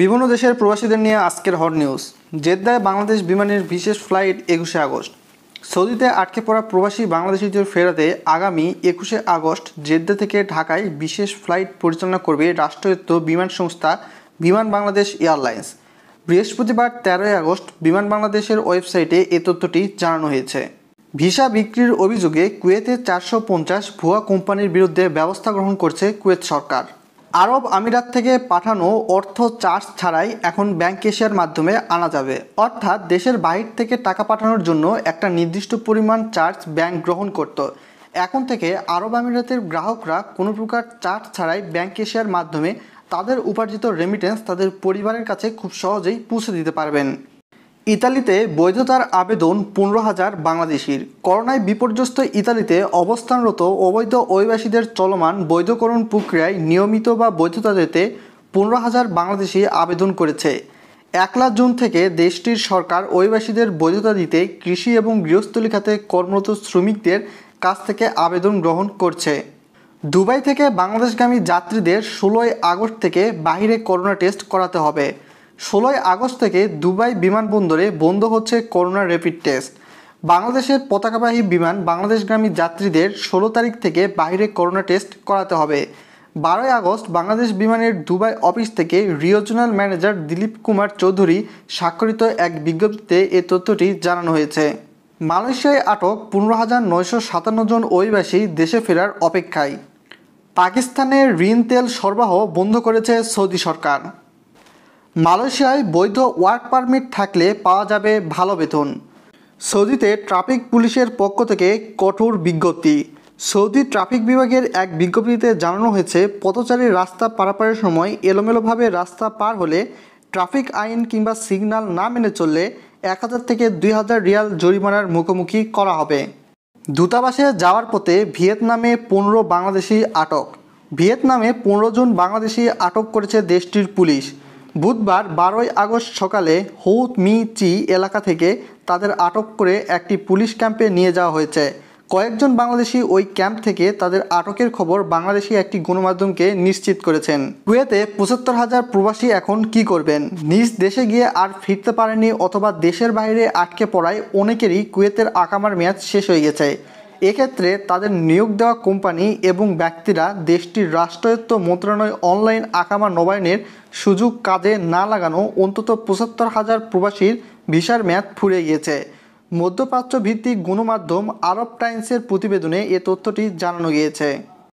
বিভিন্ন দেশের প্রবাসীদের নিয়ে আজকের হট নিউজ জেদ্দায় বাংলাদেশ বিমানের বিশেষ ফ্লাইট একুশে আগস্ট সৌদিতে আটকে পড়া প্রবাসী বাংলাদেশিদের ফেরাতে আগামী একুশে আগস্ট জেদ্দা থেকে ঢাকায় বিশেষ ফ্লাইট পরিচালনা করবে রাষ্ট্রায়ত্ত বিমান সংস্থা বিমান বাংলাদেশ এয়ারলাইন্স বৃহস্পতিবার তেরোই আগস্ট বিমান বাংলাদেশের ওয়েবসাইটে এ তথ্যটি জানানো হয়েছে ভিসা বিক্রির অভিযোগে কুয়েতে চারশো পঞ্চাশ ভুয়া কোম্পানির বিরুদ্ধে ব্যবস্থা গ্রহণ করছে কুয়েত সরকার আরব আমিরাত থেকে পাঠানো অর্থ চার্জ ছাড়াই এখন ব্যাংক এশিয়ার মাধ্যমে আনা যাবে অর্থাৎ দেশের বাহির থেকে টাকা পাঠানোর জন্য একটা নির্দিষ্ট পরিমাণ চার্জ ব্যাংক গ্রহণ করত এখন থেকে আরব আমিরাতের গ্রাহকরা কোনো প্রকার চার্জ ছাড়াই ব্যাংক এশিয়ার মাধ্যমে তাদের উপার্জিত রেমিটেন্স তাদের পরিবারের কাছে খুব সহজেই পৌঁছে দিতে পারবেন ইতালিতে বৈধতার আবেদন পনেরো হাজার বাংলাদেশির করোনায় বিপর্যস্ত ইতালিতে অবস্থানরত অবৈধ অভিবাসীদের চলমান বৈধকরণ প্রক্রিয়ায় নিয়মিত বা বৈধতা দিতে পনেরো হাজার বাংলাদেশি আবেদন করেছে একলা জুন থেকে দেশটির সরকার অভিবাসীদের বৈধতা দিতে কৃষি এবং গৃহস্থলী খাতে কর্মরত শ্রমিকদের কাছ থেকে আবেদন গ্রহণ করছে দুবাই থেকে বাংলাদেশগামী যাত্রীদের ষোলোই আগস্ট থেকে বাহিরে করোনা টেস্ট করাতে হবে ষোলোই আগস্ট থেকে দুবাই বিমানবন্দরে বন্ধ হচ্ছে করোনা র্যাপিড টেস্ট বাংলাদেশের পতাকাবাহী বিমান বাংলাদেশগামী যাত্রীদের ষোলো তারিখ থেকে বাইরে করোনা টেস্ট করাতে হবে বারোই আগস্ট বাংলাদেশ বিমানের দুবাই অফিস থেকে রিওজনাল ম্যানেজার দিলীপ কুমার চৌধুরী স্বাক্ষরিত এক বিজ্ঞপ্তিতে এ তথ্যটি জানানো হয়েছে মালয়েশিয়ায় আটক পনেরো হাজার নয়শো সাতান্ন জন অভিবাসী দেশে ফেরার অপেক্ষায় পাকিস্তানের ঋণ তেল সরবরাহ বন্ধ করেছে সৌদি সরকার মালয়েশিয়ায় বৈধ ওয়ার্ক পারমিট থাকলে পাওয়া যাবে ভালো বেতন সৌদিতে ট্রাফিক পুলিশের পক্ষ থেকে কঠোর বিজ্ঞপ্তি সৌদি ট্রাফিক বিভাগের এক বিজ্ঞপ্তিতে জানানো হয়েছে পথচারী রাস্তা পারাপারের সময় এলোমেলোভাবে রাস্তা পার হলে ট্রাফিক আইন কিংবা সিগন্যাল না মেনে চললে এক হাজার থেকে দুই হাজার রিয়াল জরিমানার মুখোমুখি করা হবে দূতাবাসে যাওয়ার পথে ভিয়েতনামে পনেরো বাংলাদেশি আটক ভিয়েতনামে পনেরো জন বাংলাদেশি আটক করেছে দেশটির পুলিশ বুধবার বারোই আগস্ট সকালে হৌত মি চি এলাকা থেকে তাদের আটক করে একটি পুলিশ ক্যাম্পে নিয়ে যাওয়া হয়েছে কয়েকজন বাংলাদেশি ওই ক্যাম্প থেকে তাদের আটকের খবর বাংলাদেশি একটি গণমাধ্যমকে নিশ্চিত করেছেন কুয়েতে পঁচাত্তর হাজার প্রবাসী এখন কি করবেন নিজ দেশে গিয়ে আর ফিরতে পারেনি অথবা দেশের বাইরে আটকে পড়ায় অনেকেরই কুয়েতের আকামার মেয়াদ শেষ হয়ে গেছে এক্ষেত্রে তাদের নিয়োগ দেওয়া কোম্পানি এবং ব্যক্তিরা দেশটির রাষ্ট্রায়ত্ত মন্ত্রণালয় অনলাইন আকামা নবায়নের সুযোগ কাজে না লাগানো অন্তত পঁচাত্তর হাজার প্রবাসীর ভিসার ম্যাদ ফুরে গিয়েছে মধ্যপ্রাচ্য ভিত্তিক গণমাধ্যম আরব টাইমসের প্রতিবেদনে এ তথ্যটি জানানো গিয়েছে